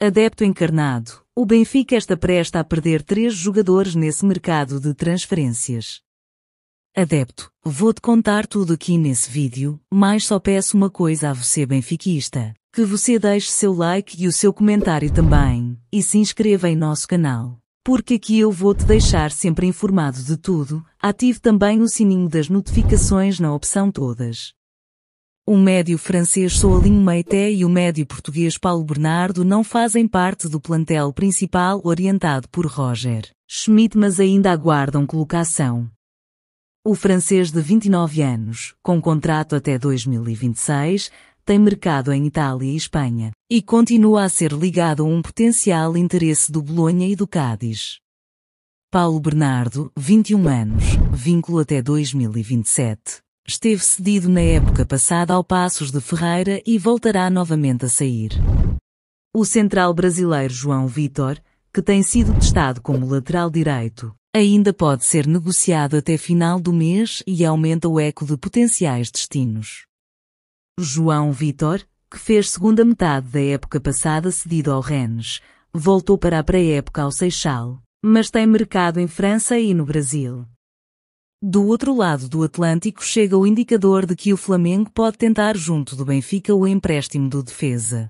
Adepto encarnado, o Benfica está presta a perder três jogadores nesse mercado de transferências. Adepto, vou-te contar tudo aqui nesse vídeo, mas só peço uma coisa a você benfiquista, que você deixe seu like e o seu comentário também, e se inscreva em nosso canal. Porque aqui eu vou te deixar sempre informado de tudo, ative também o sininho das notificações na opção todas. O médio francês Soalim Meité e o médio português Paulo Bernardo não fazem parte do plantel principal orientado por Roger Schmidt, mas ainda aguardam colocação. O francês de 29 anos, com contrato até 2026, tem mercado em Itália e Espanha e continua a ser ligado a um potencial interesse do Bolonha e do Cádiz. Paulo Bernardo, 21 anos, vínculo até 2027, Esteve cedido na época passada ao Passos de Ferreira e voltará novamente a sair. O central brasileiro João Vitor, que tem sido testado como lateral direito, ainda pode ser negociado até final do mês e aumenta o eco de potenciais destinos. João Vitor, que fez segunda metade da época passada cedido ao Rennes, voltou para a pré-época ao Seixal, mas tem mercado em França e no Brasil. Do outro lado do Atlântico chega o indicador de que o Flamengo pode tentar junto do Benfica o empréstimo do defesa.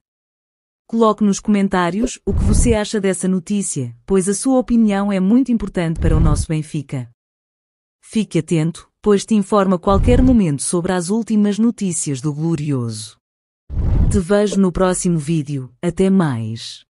Coloque nos comentários o que você acha dessa notícia, pois a sua opinião é muito importante para o nosso Benfica. Fique atento, pois te informa a qualquer momento sobre as últimas notícias do Glorioso. Te vejo no próximo vídeo, até mais.